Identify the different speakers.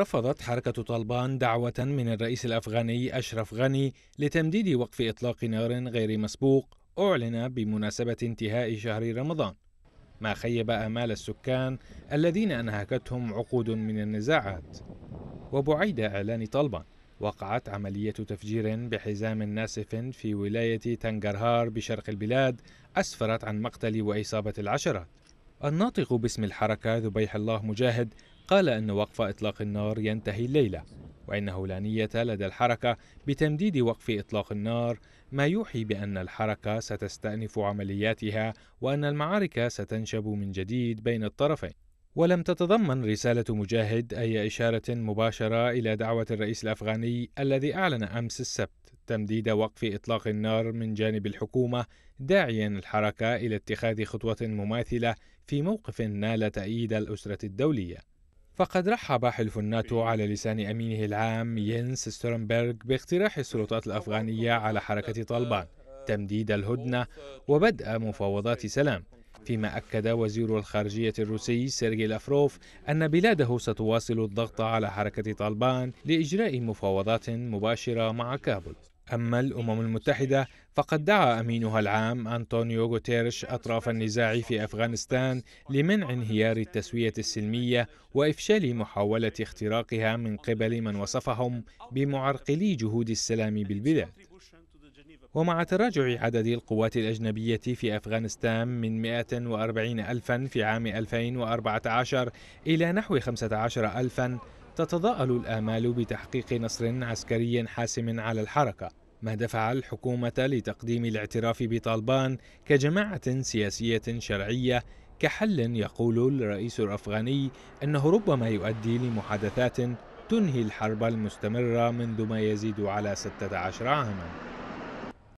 Speaker 1: رفضت حركة طالبان دعوة من الرئيس الأفغاني أشرف غني لتمديد وقف إطلاق نار غير مسبوق أعلن بمناسبة انتهاء شهر رمضان ما خيب آمال السكان الذين أنهكتهم عقود من النزاعات وبعيد إعلان طالبان وقعت عملية تفجير بحزام ناسف في ولاية تنجرهار بشرق البلاد أسفرت عن مقتل وإصابة العشرات الناطق باسم الحركة ذبيح الله مجاهد قال أن وقف إطلاق النار ينتهي الليلة وإنه لا نية لدى الحركة بتمديد وقف إطلاق النار ما يوحي بأن الحركة ستستأنف عملياتها وأن المعارك ستنشب من جديد بين الطرفين ولم تتضمن رسالة مجاهد أي إشارة مباشرة إلى دعوة الرئيس الأفغاني الذي أعلن أمس السبت تمديد وقف إطلاق النار من جانب الحكومة داعيا الحركة إلى اتخاذ خطوة مماثلة في موقف نال تأييد الأسرة الدولية فقد رحب حلف الناتو على لسان أمينه العام ينس ستورنبرغ باقتراح السلطات الأفغانية على حركة طالبان تمديد الهدنة وبدء مفاوضات سلام فيما أكد وزير الخارجية الروسي سيرجي لافروف أن بلاده ستواصل الضغط على حركة طالبان لإجراء مفاوضات مباشرة مع كابول أما الأمم المتحدة فقد دعا أمينها العام أنطونيو غوتيرش أطراف النزاع في أفغانستان لمنع انهيار التسوية السلمية وإفشال محاولة اختراقها من قبل من وصفهم بمعرقلي جهود السلام بالبلاد ومع تراجع عدد القوات الأجنبية في أفغانستان من 140 ألفا في عام 2014 إلى نحو 15 ألفا تتضاءل الآمال بتحقيق نصر عسكري حاسم على الحركة ما دفع الحكومة لتقديم الاعتراف بطالبان كجماعة سياسية شرعية كحل يقول الرئيس الأفغاني أنه ربما يؤدي لمحادثات تنهي الحرب المستمرة منذ ما يزيد على 16 عاماً